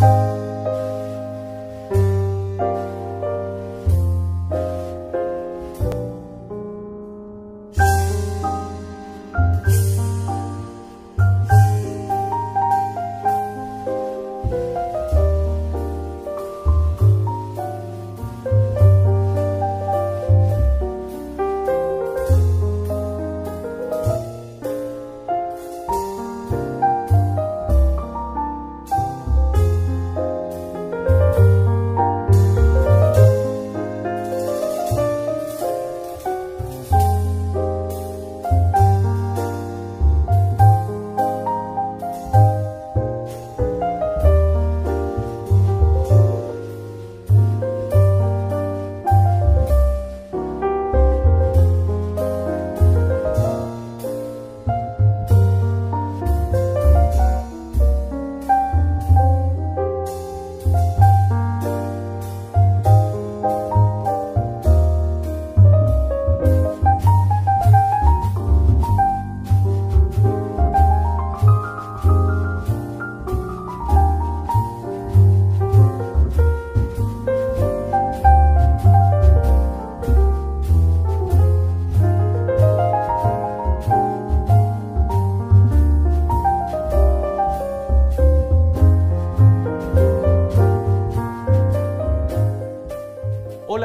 you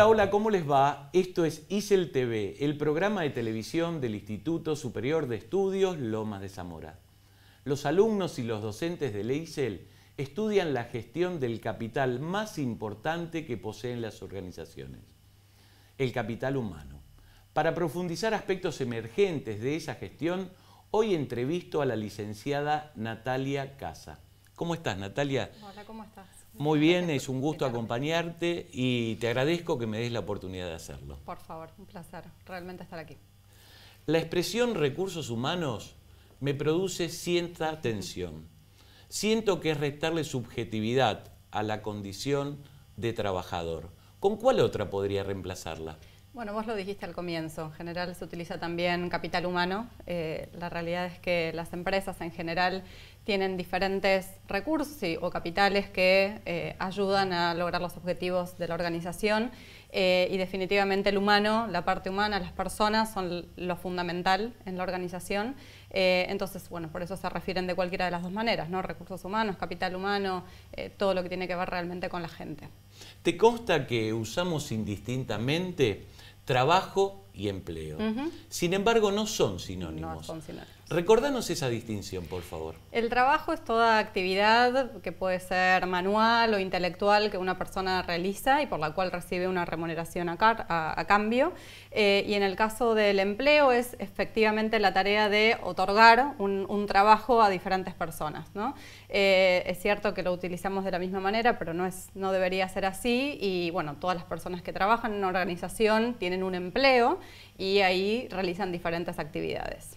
hola, ¿cómo les va? Esto es ISEL TV, el programa de televisión del Instituto Superior de Estudios Lomas de Zamora. Los alumnos y los docentes de ISEL estudian la gestión del capital más importante que poseen las organizaciones, el capital humano. Para profundizar aspectos emergentes de esa gestión, hoy entrevisto a la licenciada Natalia Casa. ¿Cómo estás, Natalia? Hola, ¿cómo estás? Muy bien, es un gusto acompañarte y te agradezco que me des la oportunidad de hacerlo. Por favor, un placer realmente estar aquí. La expresión recursos humanos me produce cierta tensión. Siento que es restarle subjetividad a la condición de trabajador. ¿Con cuál otra podría reemplazarla? Bueno, vos lo dijiste al comienzo, en general se utiliza también capital humano. Eh, la realidad es que las empresas en general tienen diferentes recursos o capitales que eh, ayudan a lograr los objetivos de la organización eh, y definitivamente el humano, la parte humana, las personas son lo fundamental en la organización. Eh, entonces, bueno, por eso se refieren de cualquiera de las dos maneras, ¿no? Recursos humanos, capital humano, todo lo que tiene que ver realmente con la gente. ¿Te consta que usamos indistintamente trabajo y empleo? Sin embargo, no son sinónimos. No son sinónimos. Recordanos esa distinción, por favor. El trabajo es toda actividad que puede ser manual o intelectual que una persona realiza y por la cual recibe una remuneración a, cambio. Eh, y en el caso del empleo es efectivamente la tarea de otorgar un, trabajo a diferentes personas. Eh, es cierto que lo utilizamos de la misma manera, pero no, no debería ser así. Y bueno, todas las personas que trabajan en una organización tienen un empleo y ahí realizan diferentes actividades.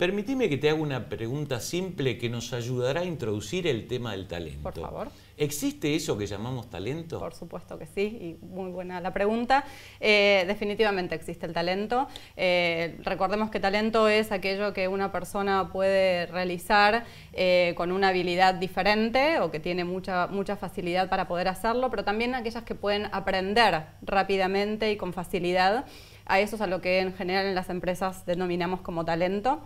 Permitime que te haga una pregunta simple que nos ayudará a introducir el tema del talento. Por favor. ¿Existe eso que llamamos talento? Por supuesto que sí, y muy buena la pregunta. Eh, definitivamente existe el talento. Eh, recordemos que talento es aquello que una persona puede realizar eh, con una habilidad diferente o que tiene mucha, mucha facilidad para poder hacerlo, pero también aquellas que pueden aprender rápidamente y con facilidad. A eso es a lo que en general en las empresas denominamos como talento.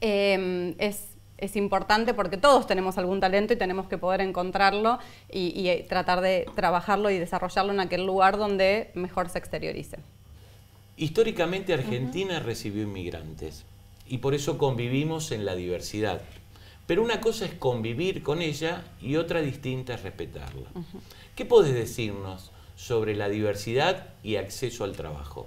Em, es importante porque todos tenemos algún talento y tenemos que poder encontrarlo y, eh, tratar de trabajarlo y desarrollarlo en aquel lugar donde mejor se exteriorice. Históricamente Argentina recibió inmigrantes y por eso convivimos en la diversidad. Pero una cosa es convivir con ella y otra distinta es respetarla. ¿Qué podés decirnos sobre la diversidad y acceso al trabajo?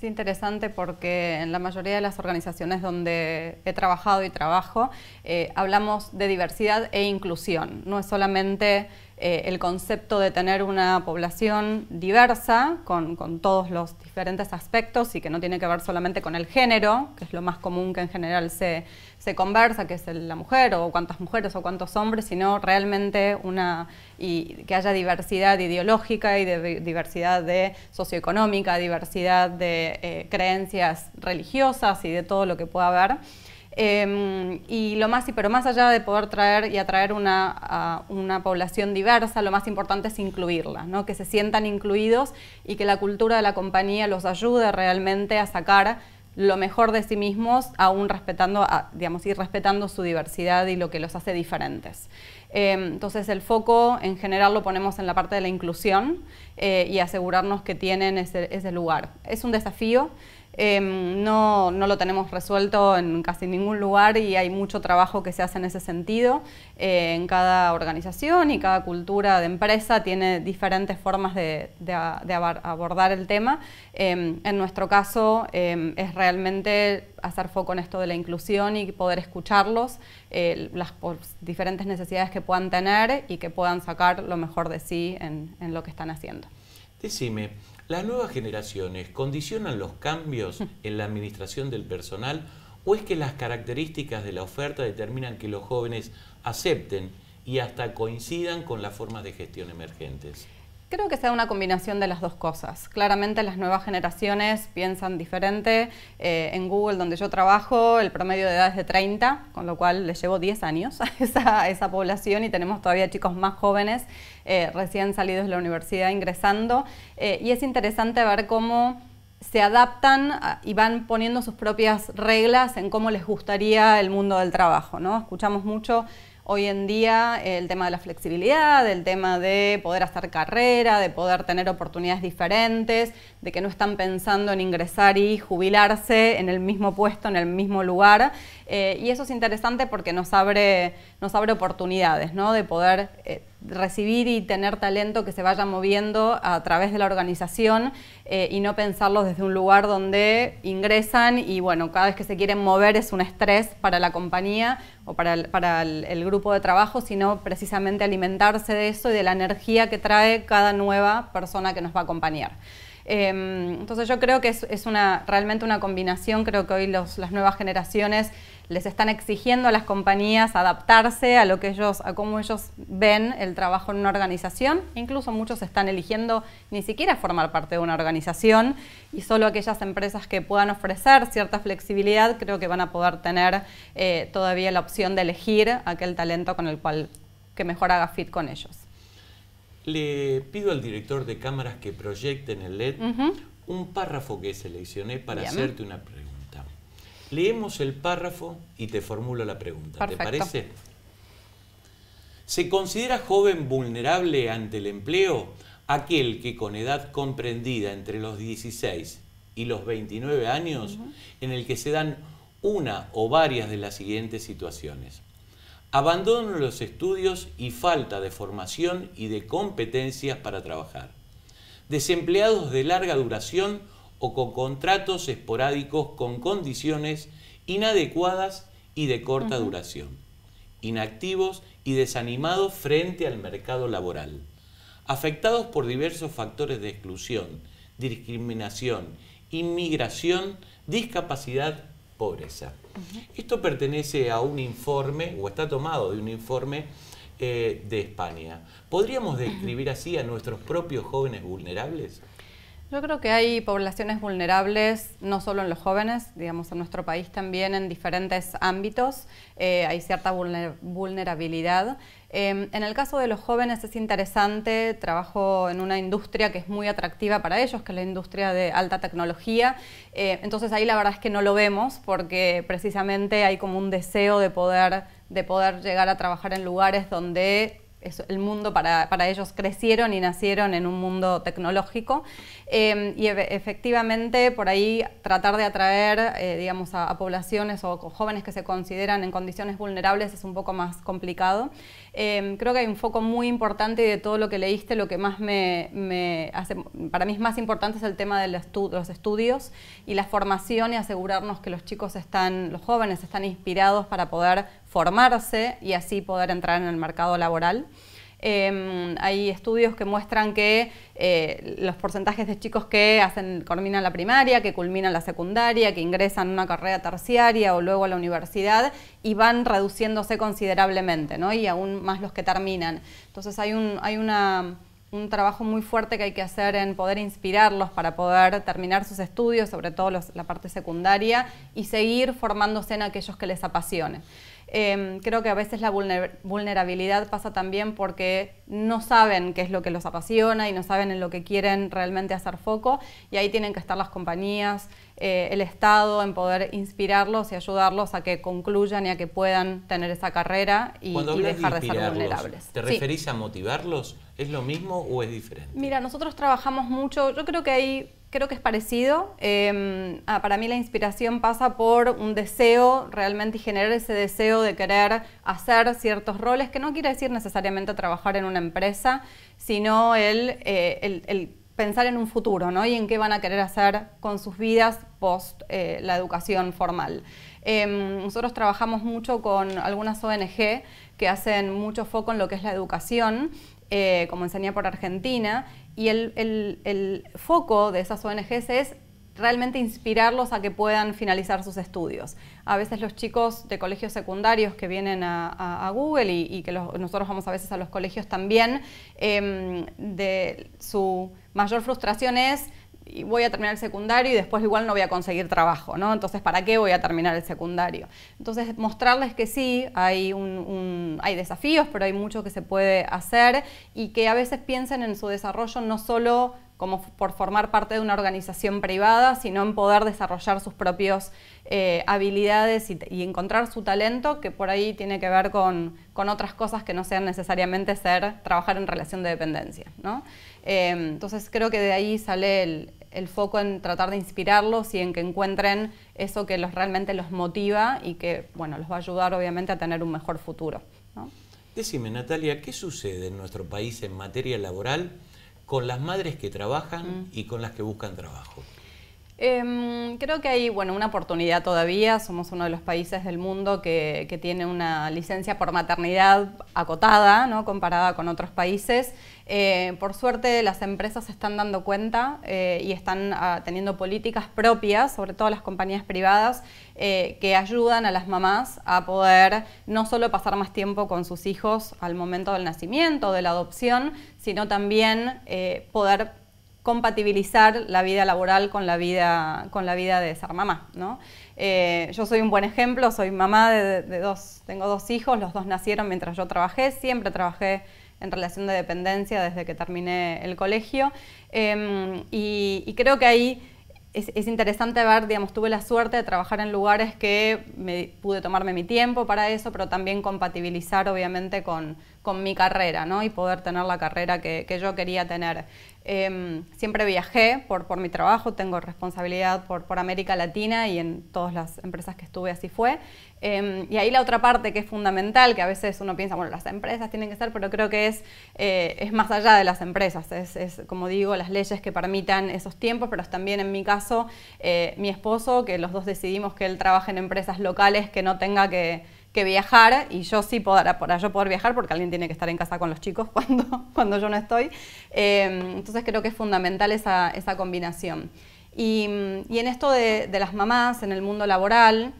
Es interesante porque en la mayoría de las organizaciones donde he trabajado y trabajo eh, hablamos de diversidad e inclusión. No es solamente eh, el concepto de tener una población diversa, con, todos los diferentes aspectos y que no tiene que ver solamente con el género, que es lo más común que en general se, se conversa, que es la mujer o cuántas mujeres o cuántos hombres, sino realmente una, y que haya diversidad ideológica y de, diversidad de socioeconómica, diversidad de eh, creencias religiosas y de todo lo que pueda haber. Em, y lo más, pero más allá de poder traer y atraer una, a una población diversa, lo más importante es incluirla, ¿no? que se sientan incluidos y que la cultura de la compañía los ayude realmente a sacar lo mejor de sí mismos, aún respetando, digamos, ir respetando su diversidad y lo que los hace diferentes. Em, entonces el foco en general lo ponemos en la parte de la inclusión eh, y asegurarnos que tienen ese lugar. Es un desafío. Em, no, no, lo tenemos resuelto en casi ningún lugar y hay mucho trabajo que se hace en ese sentido. Eh, en cada organización y cada cultura de empresa tiene diferentes formas de, abordar el tema. Em, en nuestro caso em, es realmente hacer foco en esto de la inclusión y poder escucharlos, las diferentes necesidades que puedan tener y que puedan sacar lo mejor de sí en, lo que están haciendo. Decime, ¿Las nuevas generaciones condicionan los cambios en la administración del personal o es que las características de la oferta determinan que los jóvenes acepten y hasta coincidan con las formas de gestión emergentes? Creo que sea una combinación de las dos cosas. Claramente las nuevas generaciones piensan diferente. Eh, en Google, donde yo trabajo, el promedio de edad es de 30, con lo cual le llevo 10 años a esa población y tenemos todavía chicos más jóvenes eh, recién salidos de la universidad ingresando. Eh, y es interesante ver cómo se adaptan ah, y van poniendo sus propias reglas en cómo les gustaría el mundo del trabajo. ¿no? Escuchamos mucho hoy en día el tema de la flexibilidad, el tema de poder hacer carrera, de poder tener oportunidades diferentes, de que no están pensando en ingresar y jubilarse en el mismo puesto, en el mismo lugar. Eh, y eso es interesante porque nos abre, nos abre oportunidades, ¿no? De poder recibir y tener talento que se vaya moviendo a través de la organización eh, y no pensarlos desde un lugar donde ingresan y bueno, cada vez que se quieren mover es un estrés para la compañía o para el, grupo de trabajo, sino precisamente alimentarse de eso y de la energía que trae cada nueva persona que nos va a acompañar. Em, entonces yo creo que es, una, realmente una combinación, creo que hoy las nuevas generaciones les están exigiendo a las compañías adaptarse a lo que ellos, a cómo ellos ven el trabajo en una organización. Incluso muchos están eligiendo ni siquiera formar parte de una organización y solo aquellas empresas que puedan ofrecer cierta flexibilidad creo que van a poder tener eh, todavía la opción de elegir aquel talento con el cual que mejor haga fit con ellos. Le pido al director de cámaras que proyecte en el LED un párrafo que seleccioné para hacerte una pregunta. Leemos el párrafo y te formulo la pregunta. ¿Te parece? ¿Se considera joven vulnerable ante el empleo aquel que con edad comprendida entre los 16 y los 29 años, en el que se dan una o varias de las siguientes situaciones? Abandono los estudios y falta de formación y de competencias para trabajar. Desempleados de larga duración o con contratos esporádicos con condiciones inadecuadas y de corta duración, inactivos y desanimados frente al mercado laboral, afectados por diversos factores de exclusión, discriminación, inmigración, discapacidad, pobreza. Esto pertenece a un informe, o está tomado de un informe eh, de España. ¿Podríamos describir así a nuestros propios jóvenes vulnerables? Yo creo que hay poblaciones vulnerables, no solo en los jóvenes, digamos en nuestro país también en diferentes ámbitos eh, hay cierta vulnerabilidad. Em, en el caso de los jóvenes es interesante, trabajo en una industria que es muy atractiva para ellos, que es la industria de alta tecnología, eh, entonces ahí la verdad es que no lo vemos porque precisamente hay como un deseo de poder, de poder llegar a trabajar en lugares donde el mundo para, ellos crecieron y nacieron en un mundo tecnológico. Em, y efectivamente, por ahí tratar de atraer, eh, digamos, a, poblaciones o jóvenes que se consideran en condiciones vulnerables es un poco más complicado. Em, creo que hay un foco muy importante y de todo lo que leíste, lo que más me, hace, para mí es más importante es el tema de los estudios y la formación y asegurarnos que los chicos están, los jóvenes están inspirados para poder formarse y así poder entrar en el mercado laboral. Em, hay estudios que muestran que eh, los porcentajes de chicos que hacen, la primaria, que culminan la secundaria, que ingresan a una carrera terciaria o luego a la universidad y van reduciéndose considerablemente, Y aún más los que terminan. Entonces hay un, trabajo muy fuerte que hay que hacer en poder inspirarlos para poder terminar sus estudios, sobre todo la parte secundaria, y seguir formándose en aquellos que les apasione. Em, creo que a veces la vulnerabilidad pasa también porque no saben qué es lo que los apasiona y no saben en lo que quieren realmente hacer foco y ahí tienen que estar las compañías, eh, el Estado en poder inspirarlos y ayudarlos a que concluyan y a que puedan tener esa carrera y, dejar de, ser vulnerables. ¿Te referís a motivarlos? ¿Es lo mismo o es diferente? Mira, nosotros trabajamos mucho, yo creo que hay Creo que es parecido. Em, ah, para mí la inspiración pasa por un deseo realmente y generar ese deseo de querer hacer ciertos roles, que no quiere decir necesariamente trabajar en una empresa, sino el, eh, pensar en un futuro ¿no? y en qué van a querer hacer con sus vidas post eh, la educación formal. Em, nosotros trabajamos mucho con algunas ONG que hacen mucho foco en lo que es la educación eh, como enseñé por Argentina, y el, foco de esas ONGs es realmente inspirarlos a que puedan finalizar sus estudios. A veces los chicos de colegios secundarios que vienen a, Google y, que nosotros vamos a veces a los colegios también, em, de, su mayor frustración es voy a terminar el secundario y después igual no voy a conseguir trabajo, ¿no? Entonces, ¿para qué voy a terminar el secundario? Entonces, mostrarles que sí, hay, hay desafíos, pero hay mucho que se puede hacer y que a veces piensen en su desarrollo no solo como por formar parte de una organización privada, sino en poder desarrollar sus propias eh, habilidades y, encontrar su talento, que por ahí tiene que ver con, otras cosas que no sean necesariamente ser, trabajar en relación de dependencia. ¿no? Eh, entonces creo que de ahí sale el, el foco en tratar de inspirarlos y en que encuentren eso que los, realmente los motiva y que bueno, los va a ayudar obviamente a tener un mejor futuro. ¿no? Natalia, ¿qué sucede en nuestro país en materia laboral con las madres que trabajan mm. y con las que buscan trabajo? Em, creo que hay bueno, una oportunidad todavía. Somos uno de los países del mundo que, que tiene una licencia por maternidad acotada, ¿no? comparada con otros países. Eh, por suerte las empresas se están dando cuenta eh, y están ah, teniendo políticas propias, sobre todo las compañías privadas, eh, que ayudan a las mamás a poder no solo pasar más tiempo con sus hijos al momento del nacimiento, de la adopción, sino también poder compatibilizar la vida laboral con la vida, con la vida de ser mamá. ¿no? yo soy un buen ejemplo, soy mamá de, de, dos, tengo dos hijos, los dos nacieron mientras yo trabajé, siempre trabajé en relación de dependencia desde que terminé el colegio. Em, y, creo que ahí es, es, interesante ver, digamos, tuve la suerte de trabajar en lugares que me, pude tomarme mi tiempo para eso, pero también compatibilizar obviamente con, con mi carrera ¿no? y poder tener la carrera que, yo quería tener. Em, siempre viajé por, por mi trabajo, tengo responsabilidad por, por América Latina y en todas las empresas que estuve así fue. Em, y ahí la otra parte que es fundamental, que a veces uno piensa, bueno, las empresas tienen que ser, pero creo que es, eh, es más allá de las empresas, es, es, como digo, las leyes que permitan esos tiempos, pero también en mi caso, eh, mi esposo, que los dos decidimos que él trabaje en empresas locales, que no tenga que que viajar y yo sí podrá, para yo poder viajar, porque alguien tiene que estar en casa con los chicos cuando, cuando yo no estoy. Em, entonces creo que es fundamental esa, esa combinación. Y, en esto de, las mamás, en el mundo laboral,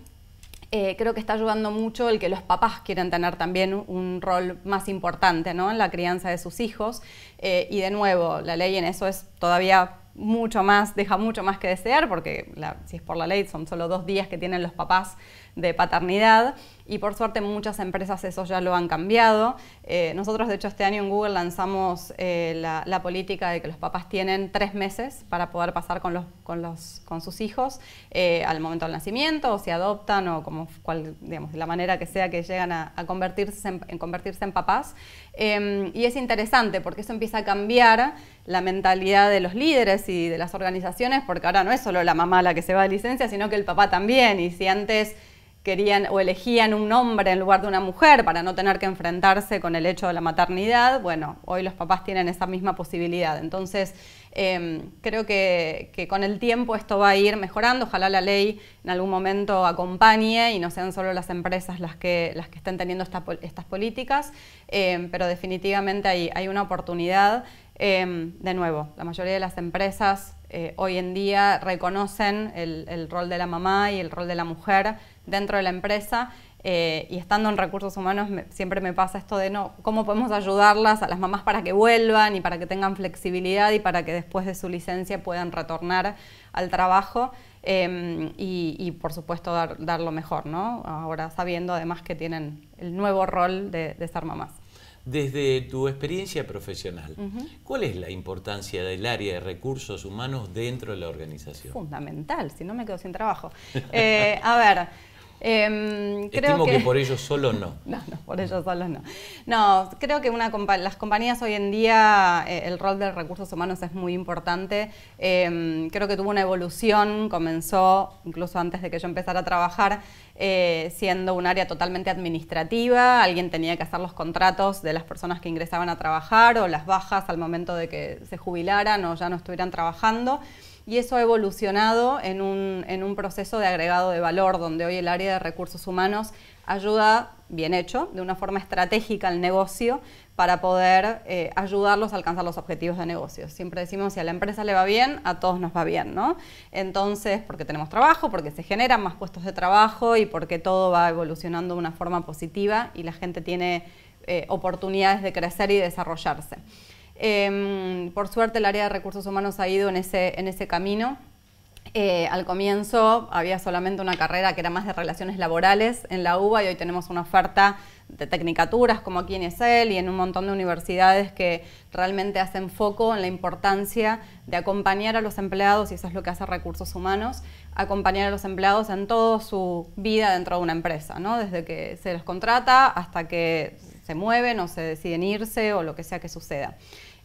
eh, creo que está ayudando mucho el que los papás quieran tener también un rol más importante ¿no? en la crianza de sus hijos. Eh, y de nuevo, la ley en eso es todavía mucho más, deja mucho más que desear, porque si es por la ley son solo dos días que tienen los papás de paternidad y por suerte muchas empresas eso ya lo han cambiado. Eh, nosotros de hecho este año en Google lanzamos eh, la, política de que los papás tienen tres meses para poder pasar con, los, con, los, con sus hijos eh, al momento del nacimiento o si adoptan o como cual, digamos, la manera que sea que llegan a, convertirse, en, convertirse en papás. Em, y es interesante porque eso empieza a cambiar la mentalidad de los líderes y de las organizaciones porque ahora no es solo la mamá la que se va de licencia, sino que el papá también. Y si antes querían o elegían un hombre en lugar de una mujer para no tener que enfrentarse con el hecho de la maternidad, bueno, hoy los papás tienen esa misma posibilidad. Entonces, em, creo que, con el tiempo esto va a ir mejorando, ojalá la ley en algún momento acompañe y no sean solo las empresas las que, las que estén teniendo estas políticas, em, pero definitivamente hay, hay una oportunidad. Em, de nuevo, la mayoría de las empresas eh, hoy en día reconocen el, el rol de la mamá y el rol de la mujer dentro de la empresa. Eh, y estando en recursos humanos siempre me pasa esto de no, cómo podemos ayudarlas a las mamás para que vuelvan y para que tengan flexibilidad y para que después de su licencia puedan retornar al trabajo em, y, por supuesto dar, lo mejor, ¿no? Ahora sabiendo además que tienen el nuevo rol de, ser mamás. Desde tu experiencia profesional, ¿cuál es la importancia del área de recursos humanos dentro de la organización? Fundamental, si no me quedo sin trabajo. Eh, a ver. Em, creo que... por ellos solo no. No, no, por ellos solo no. No, creo que una las compañías hoy en día, eh, el rol de recursos humanos es muy importante. Em, creo que tuvo una evolución, comenzó incluso antes de que yo empezara a trabajar, eh, siendo un área totalmente administrativa. Alguien tenía que hacer los contratos de las personas que ingresaban a trabajar o las bajas al momento de que se jubilaran o ya no estuvieran trabajando y eso ha evolucionado en un, proceso de agregado de valor, donde hoy el área de recursos humanos ayuda, bien hecho, de una forma estratégica al negocio para poder eh, ayudarlos a alcanzar los objetivos de negocio. Siempre decimos, si a la empresa le va bien, a todos nos va bien, ¿no? Entonces, porque tenemos trabajo, porque se generan más puestos de trabajo y porque todo va evolucionando de una forma positiva y la gente tiene eh, oportunidades de crecer y desarrollarse. Em, por suerte el área de recursos humanos ha ido en ese, en ese camino. Eh, al comienzo había solamente una carrera que era más de relaciones laborales en la UBA y hoy tenemos una oferta de tecnicaturas como aquí en ESEL y en un montón de universidades que realmente hacen foco en la importancia de acompañar a los empleados, y eso es lo que hace recursos humanos, acompañar a los empleados en toda su vida dentro de una empresa, ¿no? desde que se los contrata hasta que se mueven o se deciden irse o lo que sea que suceda.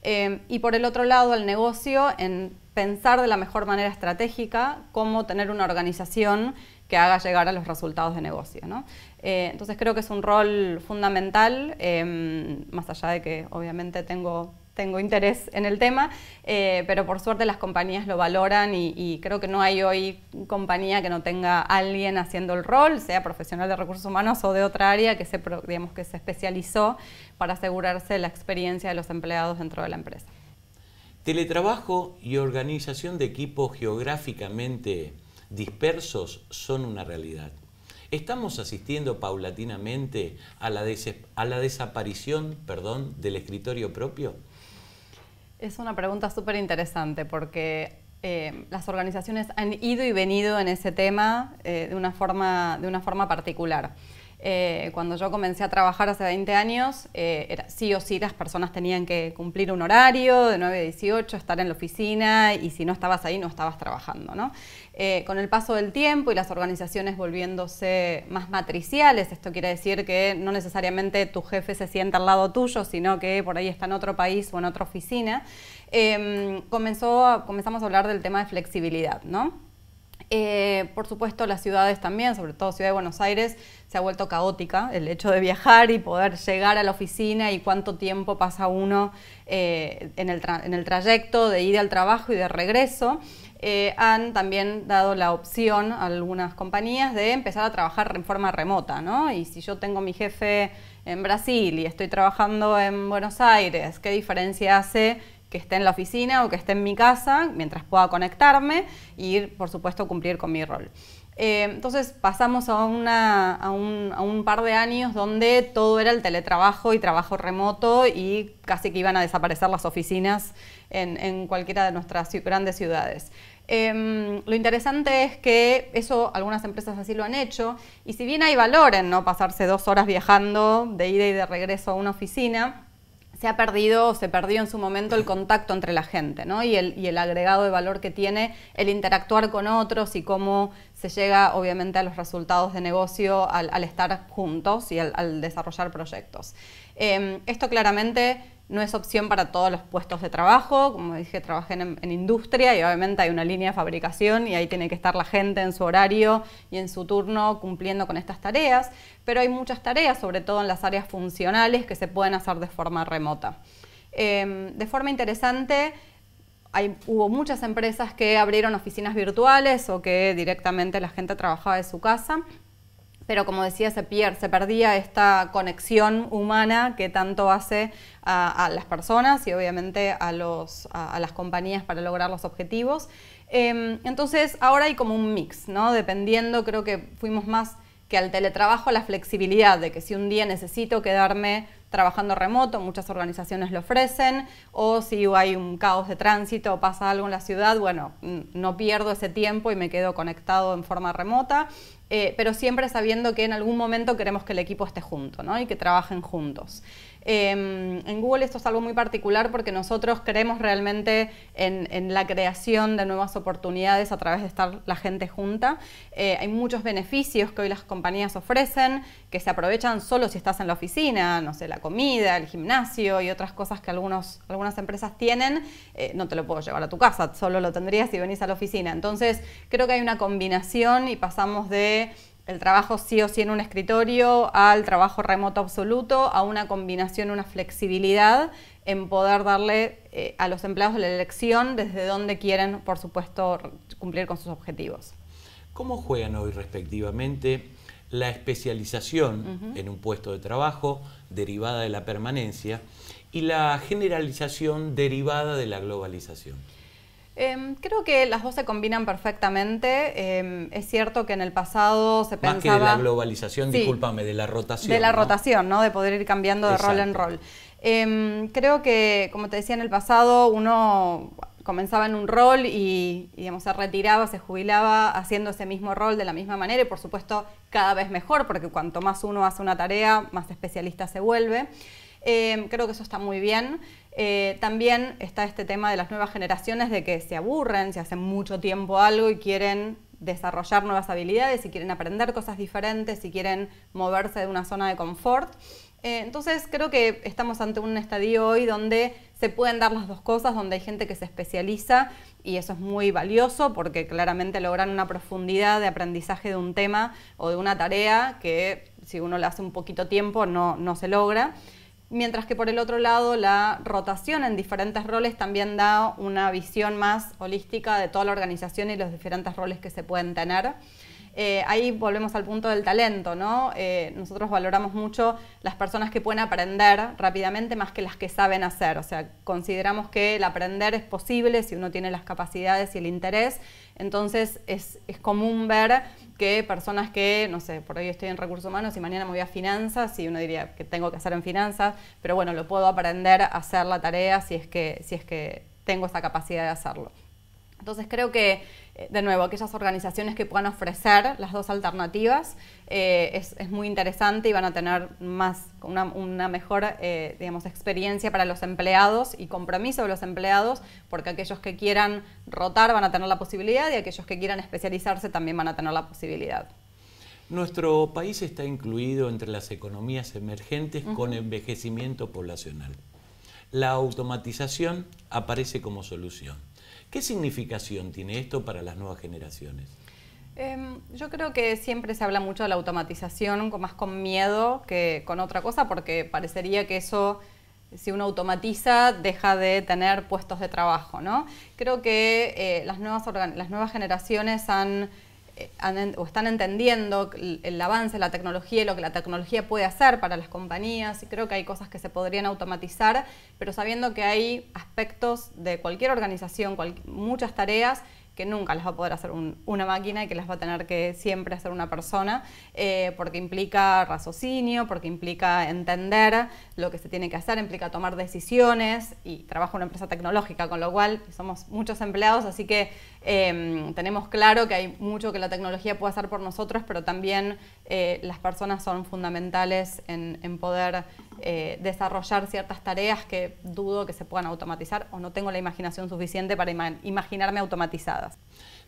Em, y por el otro lado el negocio en pensar de la mejor manera estratégica cómo tener una organización que haga llegar a los resultados de negocio. Eh, entonces creo que es un rol fundamental, em, más allá de que obviamente tengo tengo interés en el tema, eh, pero por suerte las compañías lo valoran y, creo que no hay hoy compañía que no tenga alguien haciendo el rol, sea profesional de recursos humanos o de otra área que se, digamos, que se especializó para asegurarse la experiencia de los empleados dentro de la empresa. Teletrabajo y organización de equipos geográficamente dispersos son una realidad. Estamos asistiendo paulatinamente a la, a la desaparición perdón, del escritorio propio. Es una pregunta súper interesante porque eh, las organizaciones han ido y venido en ese tema eh, de, una forma, de una forma particular. Eh, cuando yo comencé a trabajar hace 20 años, eh, era, sí o sí las personas tenían que cumplir un horario de 9 a 18, estar en la oficina y si no estabas ahí no estabas trabajando. ¿no? Eh, con el paso del tiempo y las organizaciones volviéndose más matriciales, esto quiere decir que no necesariamente tu jefe se sienta al lado tuyo, sino que por ahí está en otro país o en otra oficina, em, comenzó comenzamos a hablar del tema de flexibilidad. ¿no? Eh, por supuesto, las ciudades también, sobre todo Ciudad de Buenos Aires, se ha vuelto caótica. El hecho de viajar y poder llegar a la oficina y cuánto tiempo pasa uno eh, en, el trayecto de ir al trabajo y de regreso, eh, han también dado la opción a algunas compañías de empezar a trabajar en forma remota. ¿no? Y si yo tengo mi jefe en Brasil y estoy trabajando en Buenos Aires, ¿qué diferencia hace? que esté en la oficina o que esté en mi casa, mientras pueda conectarme y, por supuesto, cumplir con mi rol. Eh, entonces pasamos a, un, par de años donde todo era el teletrabajo y trabajo remoto y casi que iban a desaparecer las oficinas en, cualquiera de nuestras grandes ciudades. Em, lo interesante es que eso algunas empresas así lo han hecho y si bien hay valor en no pasarse dos horas viajando de ida y de regreso a una oficina, se ha perdido o se perdió en su momento el contacto entre la gente y, el, agregado de valor que tiene el interactuar con otros y cómo se llega obviamente a los resultados de negocio al, estar juntos y al, desarrollar proyectos. Eh, esto claramente no es opción para todos los puestos de trabajo, como dije, trabajé en, industria y obviamente hay una línea de fabricación y ahí tiene que estar la gente en su horario y en su turno cumpliendo con estas tareas, pero hay muchas tareas, sobre todo en las áreas funcionales, que se pueden hacer de forma remota. Em, de forma interesante, hay, hubo muchas empresas que abrieron oficinas virtuales o que directamente la gente trabajaba de su casa pero como decía se perdía esta conexión humana que tanto hace a, las personas y obviamente a, las compañías para lograr los objetivos. Em, entonces ahora hay como un mix, ¿no? Dependiendo, creo que fuimos más que al teletrabajo la flexibilidad de que si un día necesito quedarme trabajando remoto, muchas organizaciones lo ofrecen, o si hay un caos de tránsito o pasa algo en la ciudad, bueno, no pierdo ese tiempo y me quedo conectado en forma remota. Eh, pero siempre sabiendo que en algún momento queremos que el equipo esté junto ¿no? y que trabajen juntos. Em, en Google esto es algo muy particular porque nosotros creemos realmente en, la creación de nuevas oportunidades a través de estar la gente junta. Eh, hay muchos beneficios que hoy las compañías ofrecen que se aprovechan solo si estás en la oficina, no sé, la comida, el gimnasio y otras cosas que algunos, algunas empresas tienen. Eh, no te lo puedo llevar a tu casa, solo lo tendrías si venís a la oficina. Entonces creo que hay una combinación y pasamos de el trabajo sí o sí en un escritorio, al trabajo remoto absoluto, a una combinación, una flexibilidad en poder darle eh, a los empleados la elección desde donde quieren, por supuesto, cumplir con sus objetivos. ¿Cómo juegan hoy respectivamente la especialización en un puesto de trabajo derivada de la permanencia y la generalización derivada de la globalización? Em, creo que las dos se combinan perfectamente. Em, es cierto que en el pasado se pensaba... Más que de la globalización, discúlpame, de la rotación. De la rotación, ¿no? De poder ir cambiando de rol en rol. Em, creo que, como te decía, en el pasado uno comenzaba en un rol y, digamos, se retiraba, se jubilaba haciendo ese mismo rol de la misma manera y por supuesto cada vez mejor, porque cuanto más uno hace una tarea, más especialista se vuelve. creo que eso está muy bien. Eh, también está este tema de las nuevas generaciones de que se aburren, se hacen mucho tiempo algo y quieren desarrollar nuevas habilidades, si quieren aprender cosas diferentes, si quieren moverse de una zona de confort. Eh, entonces creo que estamos ante un estadio hoy donde se pueden dar las dos cosas, donde hay gente que se especializa y eso es muy valioso porque claramente logran una profundidad de aprendizaje de un tema o de una tarea que si uno la hace un poquito tiempo no se logra mientras que por el otro lado la rotación en diferentes roles también da una visión más holística de toda la organización y los diferentes roles que se pueden tener. Eh, ahí volvemos al punto del talento, ¿no? Eh, nosotros valoramos mucho las personas que pueden aprender rápidamente más que las que saben hacer, o sea, consideramos que el aprender es posible si uno tiene las capacidades y el interés, entonces es, común ver que personas que, no sé, por hoy estoy en recursos humanos y mañana me voy a finanzas y uno diría que tengo que hacer en finanzas, pero bueno, lo puedo aprender a hacer la tarea si es que, si es que tengo esa capacidad de hacerlo. Entonces creo que eh, de nuevo, aquellas organizaciones que puedan ofrecer las dos alternativas eh, es, muy interesante y van a tener más, una, mejor eh, digamos, experiencia para los empleados y compromiso de los empleados, porque aquellos que quieran rotar van a tener la posibilidad y aquellos que quieran especializarse también van a tener la posibilidad. Nuestro país está incluido entre las economías emergentes con envejecimiento poblacional. La automatización aparece como solución ¿Qué significación tiene esto para las nuevas generaciones? Em, yo creo que siempre se habla mucho de la automatización, más con miedo que con otra cosa, porque parecería que eso, si uno automatiza, deja de tener puestos de trabajo, ¿no? Creo que eh, las, nuevas las nuevas generaciones han eh, o están entendiendo el, avance avance, la tecnología y lo que la tecnología puede hacer para las compañías. Y creo que hay cosas que se podrían automatizar, pero sabiendo que hay aspectos de cualquier organización, muchas tareas que nunca las va a poder hacer una máquina y que las va a tener que siempre hacer una persona, eh, porque implica raciocinio, porque implica entender lo que se tiene que hacer, implica tomar decisiones y trabajo en una empresa tecnológica, con lo cual somos muchos empleados, así que em, tenemos claro que hay mucho que la tecnología puede hacer por nosotros, pero también eh, las personas son fundamentales en poder eh, desarrollar ciertas tareas que dudo que se puedan automatizar o no tengo la imaginación suficiente para imaginarme automatizadas.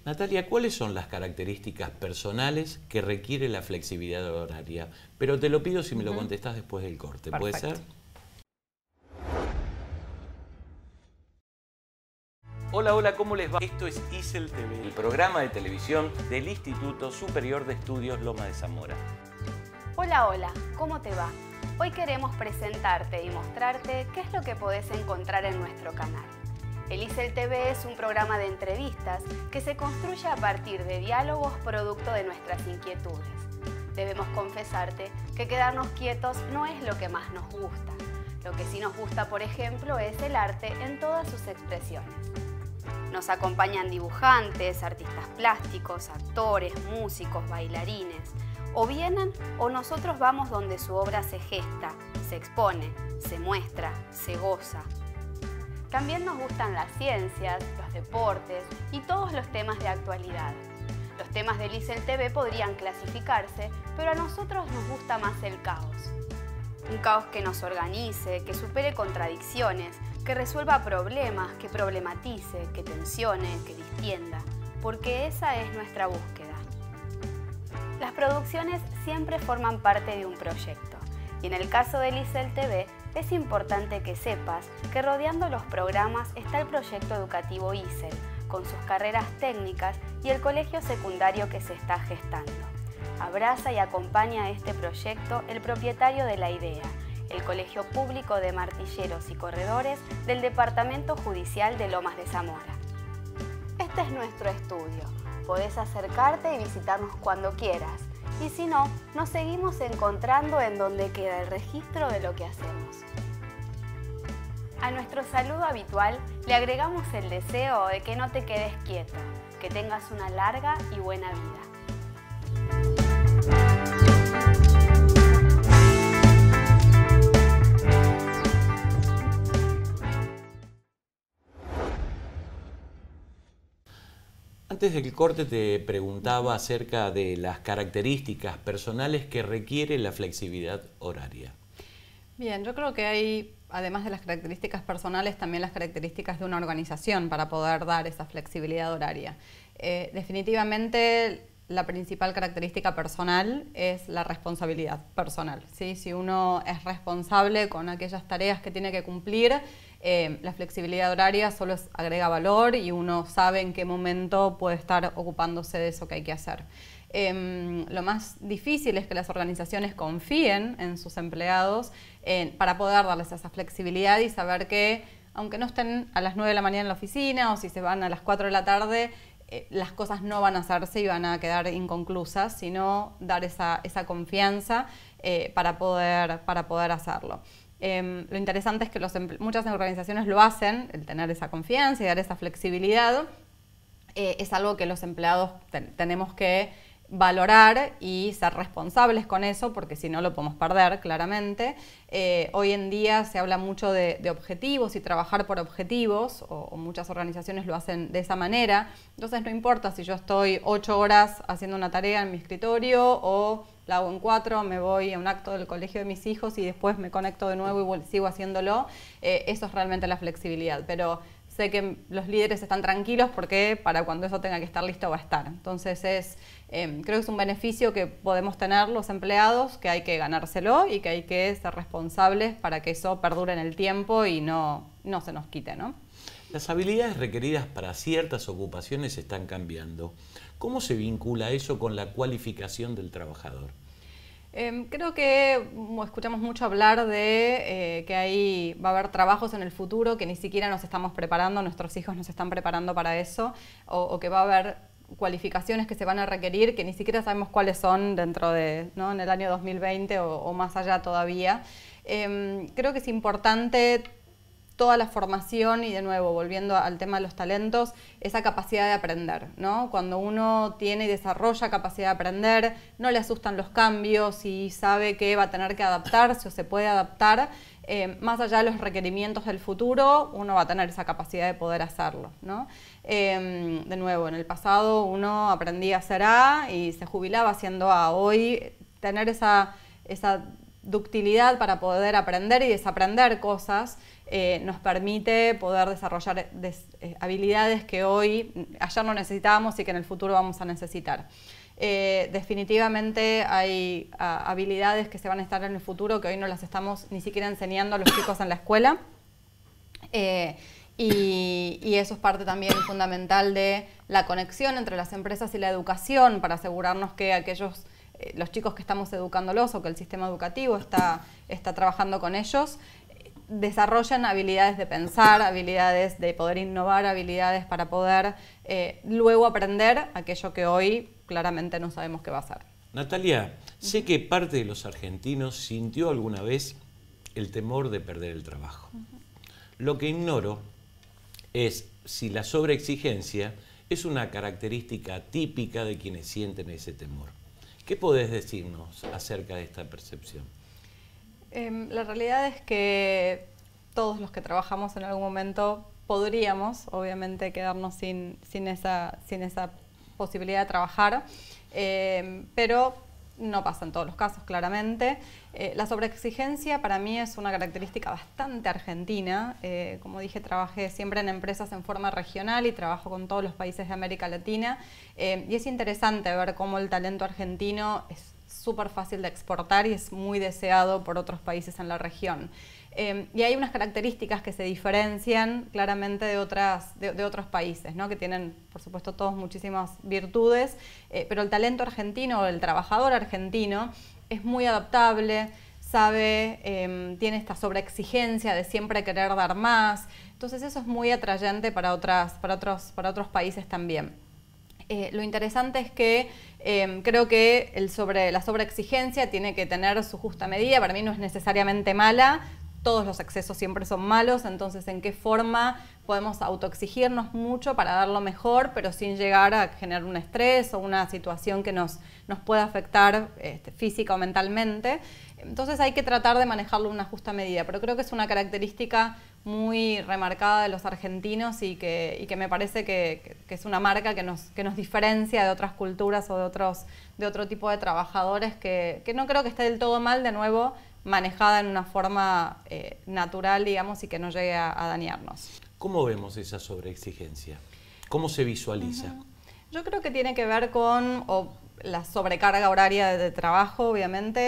Natalia, ¿cuáles son las características personales que requiere la flexibilidad horaria? Pero te lo pido si me lo contestas después del corte, ¿puede ser? Hola, hola, ¿cómo les va? Esto es ISEL TV, el programa de televisión del Instituto Superior de Estudios Loma de Zamora. Hola, hola, ¿cómo te va? Hoy queremos presentarte y mostrarte qué es lo que podés encontrar en nuestro canal. El TV es un programa de entrevistas que se construye a partir de diálogos producto de nuestras inquietudes. Debemos confesarte que quedarnos quietos no es lo que más nos gusta. Lo que sí nos gusta, por ejemplo, es el arte en todas sus expresiones. Nos acompañan dibujantes, artistas plásticos, actores, músicos, bailarines, o vienen o nosotros vamos donde su obra se gesta, se expone, se muestra, se goza. También nos gustan las ciencias, los deportes y todos los temas de actualidad. Los temas de Lisel TV podrían clasificarse, pero a nosotros nos gusta más el caos. Un caos que nos organice, que supere contradicciones, que resuelva problemas, que problematice, que tensione, que distienda, porque esa es nuestra búsqueda. Las producciones siempre forman parte de un proyecto y en el caso de ISEL TV es importante que sepas que rodeando los programas está el proyecto educativo ISEL con sus carreras técnicas y el colegio secundario que se está gestando. Abraza y acompaña a este proyecto el propietario de la idea, el Colegio Público de Martilleros y Corredores del Departamento Judicial de Lomas de Zamora. Este es nuestro estudio podés acercarte y visitarnos cuando quieras. Y si no, nos seguimos encontrando en donde queda el registro de lo que hacemos. A nuestro saludo habitual le agregamos el deseo de que no te quedes quieto, que tengas una larga y buena vida. Antes del corte te preguntaba acerca de las características personales que requiere la flexibilidad horaria. Bien, yo creo que hay, además de las características personales, también las características de una organización para poder dar esa flexibilidad horaria. Eh, definitivamente la principal característica personal es la responsabilidad personal. ¿sí? Si uno es responsable con aquellas tareas que tiene que cumplir, eh, la flexibilidad horaria solo agrega valor y uno sabe en qué momento puede estar ocupándose de eso que hay que hacer. Em, lo más difícil es que las organizaciones confíen en sus empleados para poder darles esa flexibilidad y saber que, aunque no estén a las 9 de la mañana en la oficina o si se van a las 4 de la tarde, eh, las cosas no van a hacerse y van a quedar inconclusas, sino dar esa, confianza eh, para poder hacerlo. Em, lo interesante es que muchas organizaciones lo hacen, el tener esa confianza y dar esa flexibilidad, eh, es algo que los empleados tenemos que valorar y ser responsables con eso, porque si no lo podemos perder, claramente. Eh, hoy en día se habla mucho de, objetivos y trabajar por objetivos, o, muchas organizaciones lo hacen de esa manera. Entonces no importa si yo estoy ocho horas haciendo una tarea en mi escritorio o la hago en cuatro, me voy a un acto del colegio de mis hijos y después me conecto de nuevo y sigo haciéndolo. Eh, eso es realmente la flexibilidad, pero sé que los líderes están tranquilos porque para cuando eso tenga que estar listo va a estar. Entonces es, em, creo que es un beneficio que podemos tener los empleados, que hay que ganárselo y que hay que ser responsables para que eso perdure en el tiempo y no, no se nos quite. Las habilidades requeridas para ciertas ocupaciones están cambiando. ¿Cómo se vincula eso con la cualificación del trabajador? Em, creo que escuchamos mucho hablar de eh, que ahí va a haber trabajos en el futuro que ni siquiera nos estamos preparando, nuestros hijos nos están preparando para eso, o, que va a haber cualificaciones que se van a requerir que ni siquiera sabemos cuáles son dentro de, en el año 2020 o, más allá todavía. Em, creo que es importante toda la formación y de nuevo, volviendo al tema de los talentos, esa capacidad de aprender, ¿no? Cuando uno tiene y desarrolla capacidad de aprender, no le asustan los cambios y sabe que va a tener que adaptarse o se puede adaptar, eh, más allá de los requerimientos del futuro, uno va a tener esa capacidad de poder hacerlo, em, de nuevo, en el pasado uno aprendía a hacer A y se jubilaba haciendo A. Hoy tener esa ductilidad para poder aprender y desaprender cosas eh, nos permite poder desarrollar eh, habilidades que hoy, ayer no necesitábamos y que en el futuro vamos a necesitar. Eh, definitivamente hay ah, habilidades que se van a estar en el futuro que hoy no las estamos ni siquiera enseñando a los chicos en la escuela. Y, eso es parte también fundamental de la conexión entre las empresas y la educación para asegurarnos que aquellos, los chicos que estamos educándolos o que el sistema educativo está, está trabajando con ellos, desarrollan habilidades de pensar, habilidades de poder innovar, habilidades para poder eh, luego aprender aquello que hoy claramente no sabemos qué va a ser. Natalia, sé que parte de los argentinos sintió alguna vez el temor de perder el trabajo. Lo que ignoro es si la sobreexigencia es una característica típica de quienes sienten ese temor. ¿Qué podés decirnos acerca de esta percepción? Em, la realidad es que todos los que trabajamos en algún momento podríamos, obviamente, quedarnos sin, esa, posibilidad de trabajar, em, pero no pasa en todos los casos, claramente. Eh, la sobreexigencia para mí es una característica bastante argentina. Eh, como dije, trabajé siempre en empresas en forma regional y trabajo con todos los países de América Latina. Em, y es interesante ver cómo el talento argentino es súper fácil de exportar y es muy deseado por otros países en la región. Em, y hay unas características que se diferencian claramente de, otras, de, otros países, que tienen, por supuesto, todos muchísimas virtudes, eh, pero el talento argentino, o el trabajador argentino, es muy adaptable, sabe, em, tiene esta sobreexigencia de siempre querer dar más. Entonces eso es muy atrayente para, otras, para, otros, para otros países también. Eh, lo interesante es que Em, creo que el sobre, la sobreexigencia tiene que tener su justa medida. Para mí no es necesariamente mala. Todos los excesos siempre son malos. Entonces, ¿en qué forma podemos autoexigirnos mucho para dar lo mejor, pero sin llegar a generar un estrés o una situación que nos, nos pueda afectar este, física o mentalmente? Entonces, hay que tratar de manejarlo en una justa medida. Pero creo que es una característica muy remarcada de los argentinos y que, que me parece que, es una marca que nos, que nos diferencia de otras culturas o de, otros, de otro tipo de trabajadores, que, no creo que esté del todo mal, de nuevo, manejada en una forma eh, natural, digamos, y que no llegue a, dañarnos. ¿Cómo vemos esa sobreexigencia? ¿Cómo se visualiza? Yo creo que tiene que ver con, la sobrecarga horaria de trabajo, obviamente,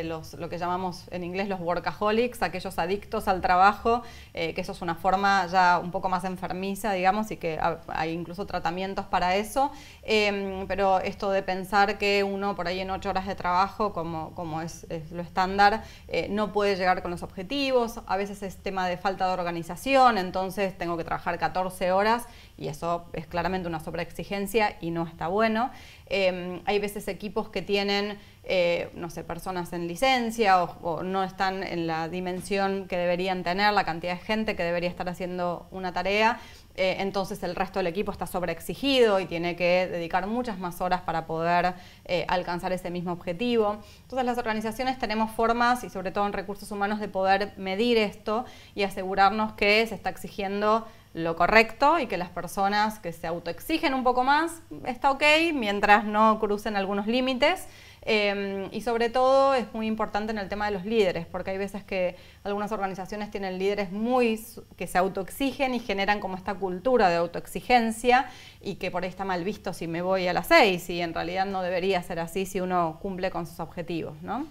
eh, lo que llamamos en inglés los workaholics, aquellos adictos al trabajo, eh, que eso es una forma ya un poco más enfermiza, digamos, y que hay incluso tratamientos para eso. Em, pero esto de pensar que uno por ahí en ocho horas de trabajo, como, es, es lo estándar, eh, no puede llegar con los objetivos, a veces es tema de falta de organización, entonces tengo que trabajar 14 horas y eso es claramente una sobreexigencia y no está bueno. Em, hay veces equipos que tienen, eh, no sé, personas en licencia o, no están en la dimensión que deberían tener, la cantidad de gente que debería estar haciendo una tarea. Eh, entonces el resto del equipo está sobreexigido y tiene que dedicar muchas más horas para poder eh, alcanzar ese mismo objetivo. Entonces las organizaciones tenemos formas y sobre todo en recursos humanos de poder medir esto y asegurarnos que se está exigiendo lo correcto y que las personas que se autoexigen un poco más está ok mientras no crucen algunos límites. Em, y sobre todo es muy importante en el tema de los líderes, porque hay veces que algunas organizaciones tienen líderes muy que se autoexigen y generan como esta cultura de autoexigencia y que por ahí está mal visto si me voy a las seis y en realidad no debería ser así si uno cumple con sus objetivos, ¿no?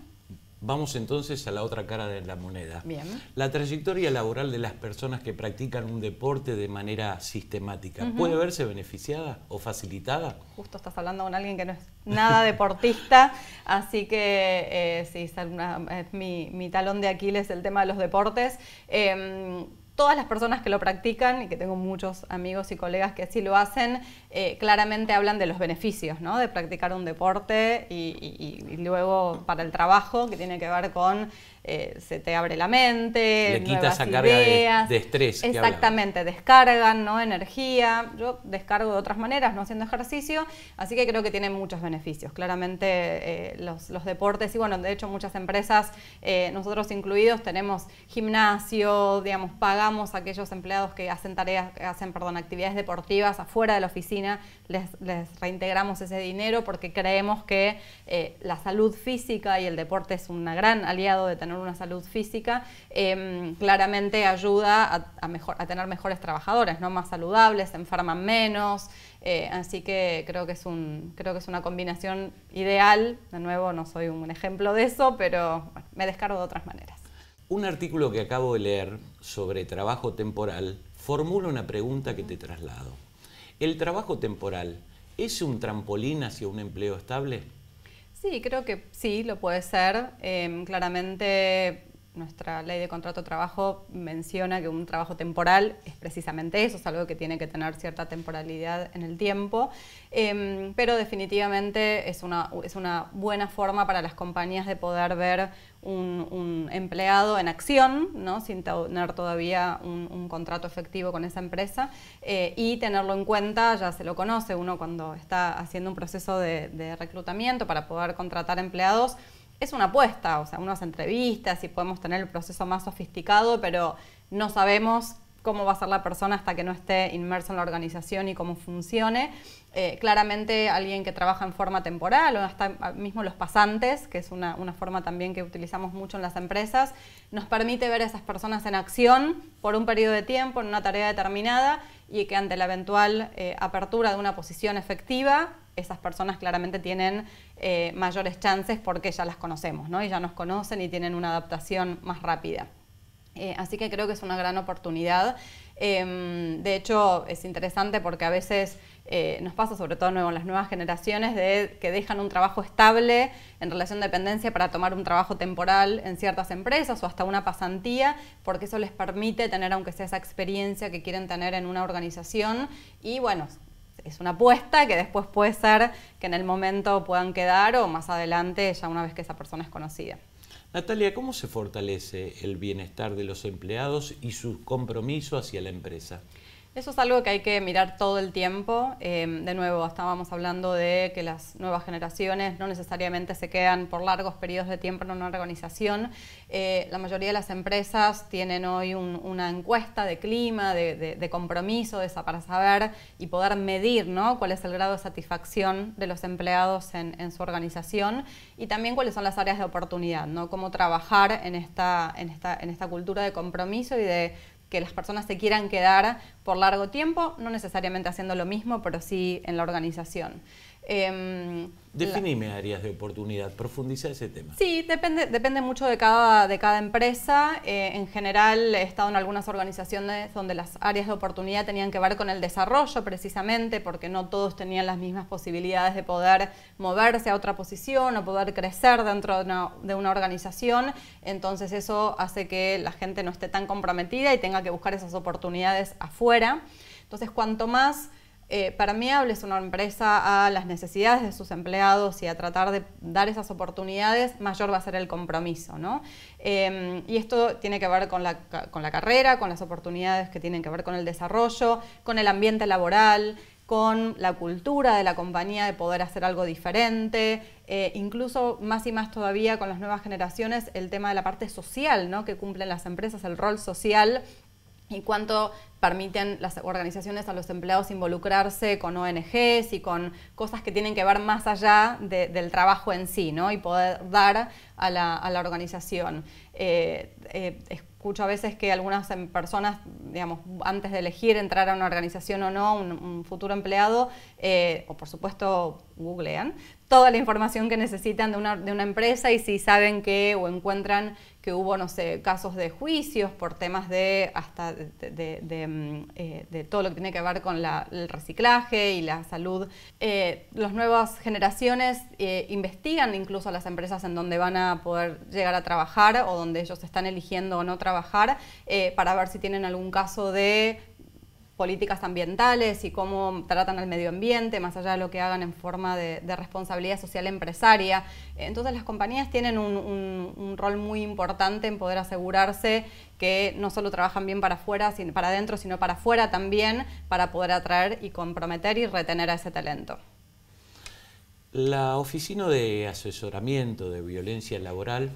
Vamos entonces a la otra cara de la moneda. La trayectoria laboral de las personas que practican un deporte de manera sistemática, ¿puede verse beneficiada o facilitada? Justo estás hablando con alguien que no es nada deportista, así que eh, sí, es, mi, talón de Aquiles el tema de los deportes. Em, todas las personas que lo practican y que tengo muchos amigos y colegas que así lo hacen, eh, claramente hablan de los beneficios ¿no? de practicar un deporte y, luego para el trabajo que tiene que ver con eh, se te abre la mente, le quitas esa carga de, estrés. Exactamente, descargan ¿no? energía. Yo descargo de otras maneras, no haciendo ejercicio, así que creo que tiene muchos beneficios. Claramente eh, los, deportes, y bueno, de hecho muchas empresas, eh, nosotros incluidos, tenemos gimnasio, digamos, pagamos a aquellos empleados que hacen tareas, que hacen, perdón, actividades deportivas afuera de la oficina, les, reintegramos ese dinero porque creemos que la salud física y el deporte es un gran aliado de tener una salud física, em, claramente ayuda a, tener mejores trabajadores, ¿no? más saludables, se enferman menos. Eh, así que creo que, es creo que es una combinación ideal. De nuevo, no soy un ejemplo de eso, pero me descargo de otras maneras. Un artículo que acabo de leer sobre trabajo temporal formula una pregunta que te traslado. ¿El trabajo temporal es un trampolín hacia un empleo estable? Sí, creo que sí, lo puede ser. Em, claramente nuestra ley de contrato de trabajo menciona que un trabajo temporal es precisamente eso, es algo que tiene que tener cierta temporalidad en el tiempo, em, pero definitivamente es una, es una buena forma para las compañías de poder ver un, empleado en acción, sin tener todavía un, contrato efectivo con esa empresa, eh, y tenerlo en cuenta, ya se lo conoce uno cuando está haciendo un proceso de reclutamiento para poder contratar empleados es una apuesta, o sea, unas entrevistas y podemos tener el proceso más sofisticado, pero no sabemos cómo va a ser la persona hasta que no esté inmerso en la organización y cómo funcione. Eh, claramente alguien que trabaja en forma temporal o hasta mismo los pasantes, que es una, una, forma también que utilizamos mucho en las empresas, nos permite ver a esas personas en acción por un periodo de tiempo, en una tarea determinada y que ante la eventual eh, apertura de una posición efectiva, esas personas claramente tienen eh, mayores chances porque ya las conocemos, ¿no? Y ya nos conocen y tienen una adaptación más rápida. Eh, así que creo que es una gran oportunidad. Em, de hecho, es interesante porque a veces eh, nos pasa sobre todo en las nuevas generaciones de que dejan un trabajo estable en relación de dependencia para tomar un trabajo temporal en ciertas empresas o hasta una pasantía, porque eso les permite tener, aunque sea esa experiencia que quieren tener en una organización. Y bueno, es una apuesta que después puede ser que en el momento puedan quedar o más adelante ya una vez que esa persona es conocida. Natalia, ¿cómo se fortalece el bienestar de los empleados y su compromiso hacia la empresa? Eso es algo que hay que mirar todo el tiempo. Eh, de nuevo, estábamos hablando de que las nuevas generaciones no necesariamente se quedan por largos periodos de tiempo en una organización. Eh, la mayoría de las empresas tienen hoy una encuesta de clima, de, compromiso, de esa para saber y poder medir ¿no? cuál es el grado de satisfacción de los empleados en, su organización y también cuáles son las áreas de oportunidad, ¿no? cómo trabajar en esta, en esta, en esta cultura de compromiso y de que las personas se quieran quedar por largo tiempo, no necesariamente haciendo lo mismo, pero sí en la organización. Eh, Definime áreas de oportunidad, profundiza ese tema. Sí, depende, depende mucho de cada, de cada empresa. Eh, en general he estado en algunas organizaciones donde las áreas de oportunidad tenían que ver con el desarrollo precisamente, porque no todos tenían las mismas posibilidades de poder moverse a otra posición o poder crecer dentro de una, de una organización. Entonces eso hace que la gente no esté tan comprometida y tenga que buscar esas oportunidades afuera. Entonces cuanto más eh, permeable es una empresa a las necesidades de sus empleados y a tratar de dar esas oportunidades, mayor va a ser el compromiso. Em, y esto tiene que ver con la, carrera, con las oportunidades que tienen que ver con el desarrollo, con el ambiente laboral, con la cultura de la compañía de poder hacer algo diferente, eh, incluso más y más todavía con las nuevas generaciones el tema de la parte social ¿no? que cumplen las empresas, el rol social y cuánto permiten las organizaciones a los empleados involucrarse con ONGs y con cosas que tienen que ver más allá del trabajo en sí, ¿no? Y poder dar a la, organización. Eh, eh, escucho a veces que algunas em, personas, digamos, antes de elegir entrar a una organización o no, un, futuro empleado, eh, o por supuesto googlean toda la información que necesitan de una, de una empresa y si saben que o encuentran que hubo, no sé, casos de juicios por temas de hasta de, mm, eh, todo lo que tiene que ver con el reciclaje y la salud. Eh, las nuevas generaciones eh, investigan incluso las empresas en donde van a poder llegar a trabajar o donde ellos están eligiendo no trabajar para ver si tienen algún caso de políticas ambientales y cómo tratan al medio ambiente, más allá de lo que hagan en forma de, responsabilidad social empresaria. Entonces las compañías tienen un, rol muy importante en poder asegurarse que no solo trabajan bien para afuera, para adentro, sino para afuera también, para poder atraer y comprometer y retener a ese talento. La Oficina de Asesoramiento de Violencia Laboral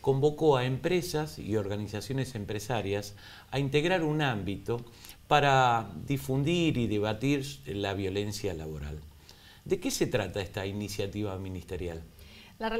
convocó a empresas y organizaciones empresarias a integrar un ámbito para difundir y debatir la violencia laboral. ¿De qué se trata esta iniciativa ministerial?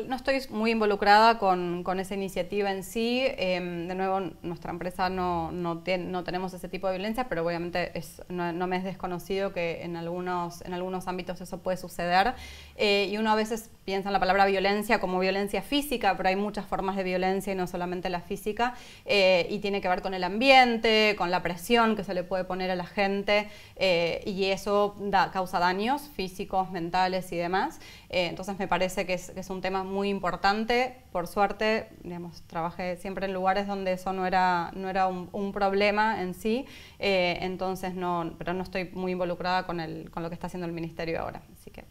no estoy muy involucrada con, esa iniciativa en sí. Em, de nuevo, nuestra empresa no, no, no, tenemos ese tipo de violencia, pero obviamente no, me es desconocido que en algunos, en algunos ámbitos eso puede suceder. Eh, y uno a veces piensan la palabra violencia como violencia física, pero hay muchas formas de violencia y no solamente la física, eh, y tiene que ver con el ambiente, con la presión que se le puede poner a la gente, eh, y eso da, causa daños físicos, mentales y demás. Eh, entonces me parece que es, un tema muy importante. Por suerte, digamos, trabajé siempre en lugares donde eso no era, no era un, un problema en sí, entonces no, pero no estoy muy involucrada con, el, con lo que está haciendo el ministerio ahora. Así que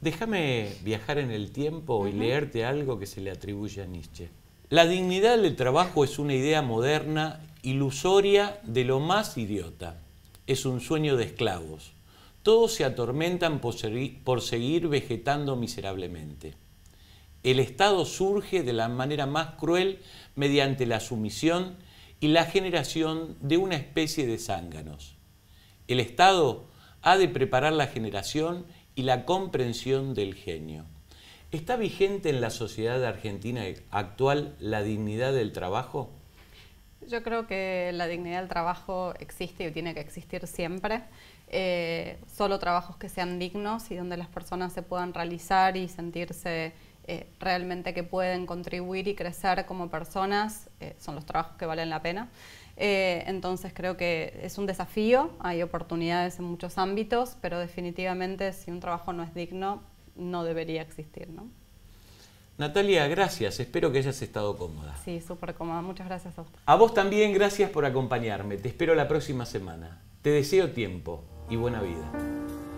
Déjame viajar en el tiempo y leerte algo que se le atribuye a Nietzsche. La dignidad del trabajo es una idea moderna, ilusoria, de lo más idiota. Es un sueño de esclavos. Todos se atormentan por, por seguir vegetando miserablemente. El Estado surge de la manera más cruel mediante la sumisión y la generación de una especie de zánganos. El Estado ha de preparar la generación y la comprensión del genio. ¿Está vigente en la sociedad argentina actual la dignidad del trabajo? Yo creo que la dignidad del trabajo existe y tiene que existir siempre. Eh, solo trabajos que sean dignos y donde las personas se puedan realizar y sentirse eh, realmente que pueden contribuir y crecer como personas eh, son los trabajos que valen la pena. Eh, entonces creo que es un desafío, hay oportunidades en muchos ámbitos, pero definitivamente si un trabajo no es digno, no debería existir. Natalia, gracias. Espero que hayas estado cómoda. Sí, súper cómoda. Muchas gracias a usted. A vos también, gracias por acompañarme. Te espero la próxima semana. Te deseo tiempo y buena vida.